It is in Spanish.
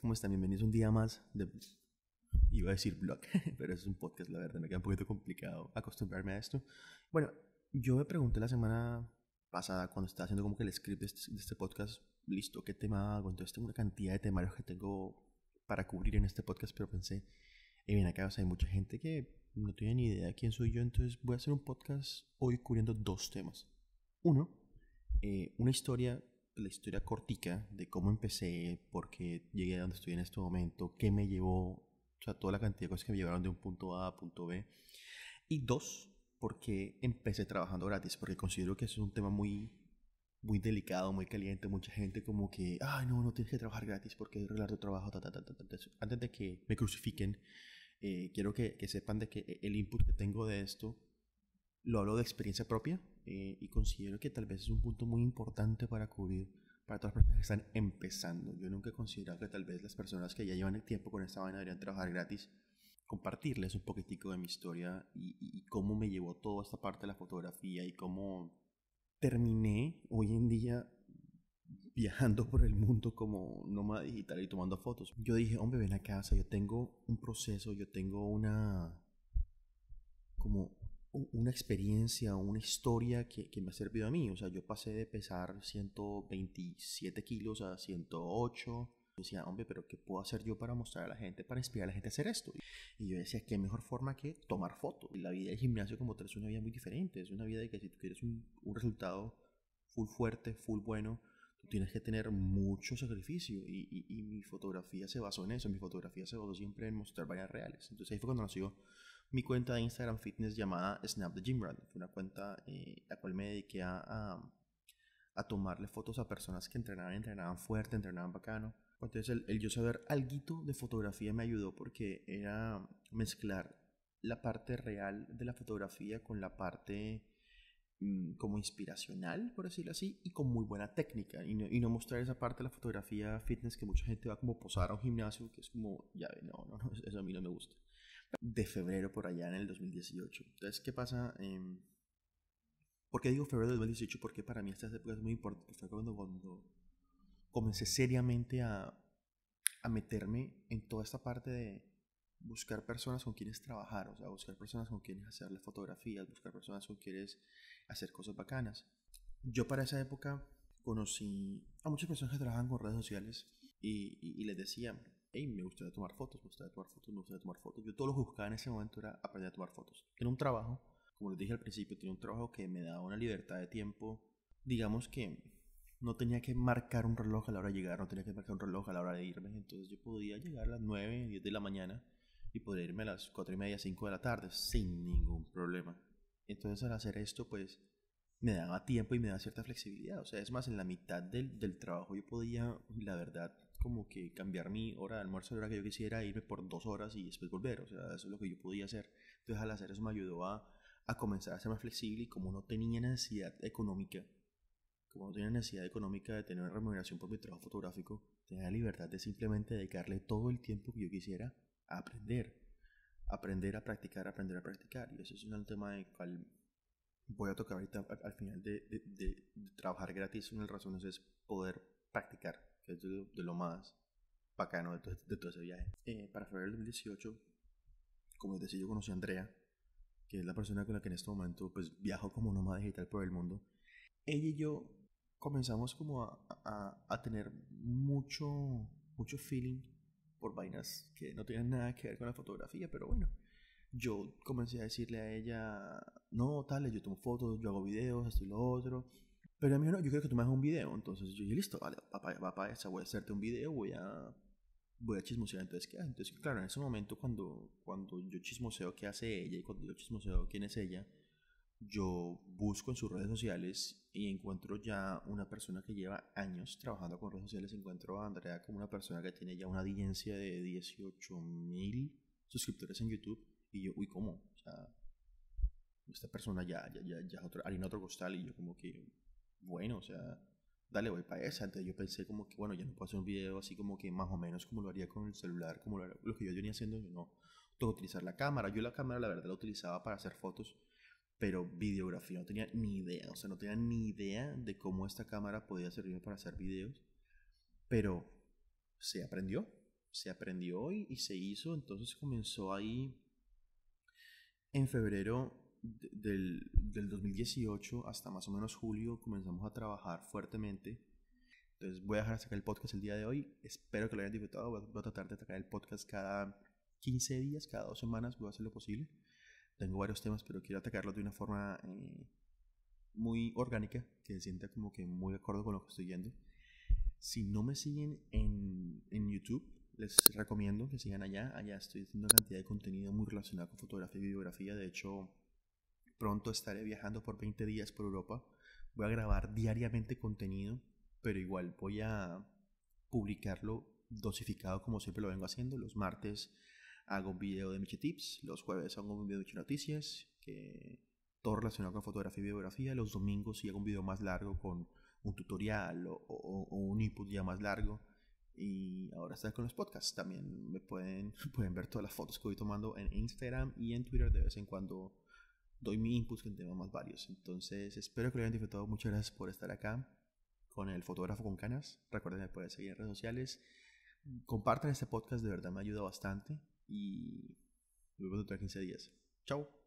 ¿Cómo están? Bienvenidos un día más de... Iba a decir blog, pero es un podcast, la verdad. Me queda un poquito complicado acostumbrarme a esto. Bueno, yo me pregunté la semana pasada, cuando estaba haciendo como que el script de este, este podcast, listo, ¿qué tema hago? Entonces tengo una cantidad de temarios que tengo para cubrir en este podcast, pero pensé, eh, bien acá, hay mucha gente que no tiene ni idea quién soy yo, entonces voy a hacer un podcast hoy cubriendo dos temas. Uno, eh, una historia la historia cortica de cómo empecé, por qué llegué a donde estoy en este momento, qué me llevó, o sea, toda la cantidad de cosas que me llevaron de un punto A a punto B. Y dos, por qué empecé trabajando gratis, porque considero que eso es un tema muy muy delicado, muy caliente, mucha gente como que, ay, no, no tienes que trabajar gratis porque es arreglar tu trabajo, ta, antes de que me crucifiquen, eh, quiero que, que, sepan de que e, el input que tengo de esto, lo hablo de experiencia propia, eh, y considero que tal vez es un punto muy importante para cubrir para todas las personas que están empezando. Yo nunca he considerado que tal vez las personas que ya llevan el tiempo con esta vaina deberían trabajar gratis, compartirles un poquitico de mi historia y, y cómo me llevó toda esta parte de la fotografía y cómo terminé hoy en día viajando por el mundo como nómada digital y tomando fotos. Yo dije, hombre, ven a casa, yo tengo un proceso, yo tengo una como una experiencia, una historia que, que, me ha servido a mí. O sea, yo pasé de pesar 127 kilos a 108. Yo decía, hombre, pero ¿qué puedo hacer yo para mostrar a la gente, para inspirar a la gente a hacer esto? Y yo decía, ¿qué mejor forma que tomar fotos? La vida del gimnasio como tal es una vida muy diferente. Es una vida de que si tú quieres un, un resultado full fuerte, full bueno, tú tienes que tener mucho sacrificio y, y, y, mi fotografía se basó en eso, mi fotografía se basó siempre en mostrar vallas reales. Entonces ahí fue cuando nació mi cuenta de Instagram Fitness llamada Snap the Gym Run. Fue una cuenta eh, la cual me dediqué a, a, tomarle fotos a personas que entrenaban, entrenaban fuerte, entrenaban bacano. Entonces el, yo saber algo de fotografía me ayudó porque era mezclar la parte real de la fotografía con la parte mm, como inspiracional, por decirlo así, y con muy buena técnica. Y no, y no, mostrar esa parte de la fotografía fitness que mucha gente va como posar a un gimnasio, que es como, ya, no, no, no eso a mí no me gusta de febrero por allá en el 2018. Entonces, ¿qué pasa? Eh, ¿Por qué digo febrero del 2018? Porque para mí esta época es muy importante. Fue cuando, cuando comencé seriamente a, meterme en toda esta parte de buscar personas con quienes trabajar, o sea, buscar personas con quienes hacer las fotografías, buscar personas con quienes hacer cosas bacanas. Yo para esa época conocí a muchas personas que trabajaban con redes sociales y les decía, me gustaría tomar fotos, me gustaría tomar fotos, me gustaría tomar fotos. Yo todo lo que buscaba en ese momento era aprender a tomar fotos. Tenía un trabajo, como les dije al principio, tenía un trabajo que me daba una libertad de tiempo. Digamos que no tenía que marcar un reloj a la hora de llegar, no tenía que marcar un reloj a la hora de irme. Entonces yo podía llegar a las 9, 10 de la mañana y poder irme a las 4 y media, 5 de la tarde sin ningún problema. Entonces al hacer esto, pues me daba tiempo y me daba cierta flexibilidad. O sea, es más, en la mitad del, del trabajo yo podía, la verdad, como que cambiar mi hora de almuerzo de hora que yo quisiera, irme por dos horas y después volver. O sea, eso es lo que yo podía hacer. Entonces, al hacer eso me ayudó a, comenzar a ser más flexible y como no tenía necesidad económica, como no tenía necesidad económica de tener una remuneración por mi trabajo fotográfico, tenía la libertad de simplemente dedicarle todo el tiempo que yo quisiera a aprender. Aprender a practicar, aprender a practicar. Y eso es un tema del cual voy a tocar ahorita al, final de, de, trabajar gratis. Una de las razones es poder practicar de lo, más bacano de todo, ese viaje. Eh, para febrero del 2018, como decía, yo conocí a Andrea, que es la persona con la que en este momento pues viajo como nómada digital por el mundo. Ella y yo comenzamos como a, a, a tener mucho, mucho feeling por vainas que no tenían nada que ver con la fotografía, pero bueno, yo comencé a decirle a ella, no, tales, yo tomo fotos, yo hago videos, esto y lo otro. Pero me dijo, no, yo creo que tú me hagas un video. Entonces yo dije, listo, vale, papá, papá, esa, voy a hacerte un video, voy a, voy a chismosear. Entonces, ¿qué Entonces, claro, en ese momento cuando, cuando yo chismoseo qué hace ella y cuando yo chismoseo quién es ella, yo busco en sus redes sociales y encuentro ya una persona que lleva años trabajando con redes sociales. Encuentro a Andrea como una persona que tiene ya una audiencia de 18 mil suscriptores en YouTube. Y yo, uy, ¿cómo? O sea, esta persona ya, ya, ya, ya otro, otro costal. Y yo, como que, bueno, o sea, dale, voy para esa. Entonces yo pensé como que, bueno, ya no puedo hacer un video así como que más o menos como lo haría con el celular, como lo, que yo venía haciendo, yo no. Tengo utilizar la cámara. Yo la cámara, la verdad, la utilizaba para hacer fotos, pero videografía no tenía ni idea. O sea, no tenía ni idea de cómo esta cámara podía servirme para hacer videos. Pero se aprendió, se aprendió y, y se hizo. Entonces comenzó ahí en febrero del, del 2018 hasta más o menos julio comenzamos a trabajar fuertemente. Entonces voy a dejar sacar el podcast el día de hoy. Espero que lo hayan disfrutado. Voy a, tratar de sacar el podcast cada 15 días, cada dos semanas. Voy a hacer lo posible. Tengo varios temas, pero quiero atacarlos de una forma eh, muy orgánica, que se sienta como que muy de acuerdo con lo que estoy yendo. Si no me siguen en, en YouTube, les recomiendo que sigan allá. Allá estoy haciendo una cantidad de contenido muy relacionado con fotografía y videografía De hecho, Pronto estaré viajando por 20 días por Europa. Voy a grabar diariamente contenido, pero igual voy a publicarlo dosificado como siempre lo vengo haciendo. Los martes hago un video de Michi Tips, los jueves hago un video de Noticias, que todo relacionado con fotografía y biografía. Los domingos sí hago un video más largo con un tutorial o, un input ya más largo. Y ahora está con los podcasts. También me pueden, pueden ver todas las fotos que voy tomando en Instagram y en Twitter de vez en cuando doy mi input en temas varios. Entonces, espero que lo hayan disfrutado. Muchas gracias por estar acá con el fotógrafo con canas. Recuerden que pueden seguir en redes sociales. Compartan este podcast, de verdad me ayuda bastante. Y nos vemos dentro de 15 días. Chao.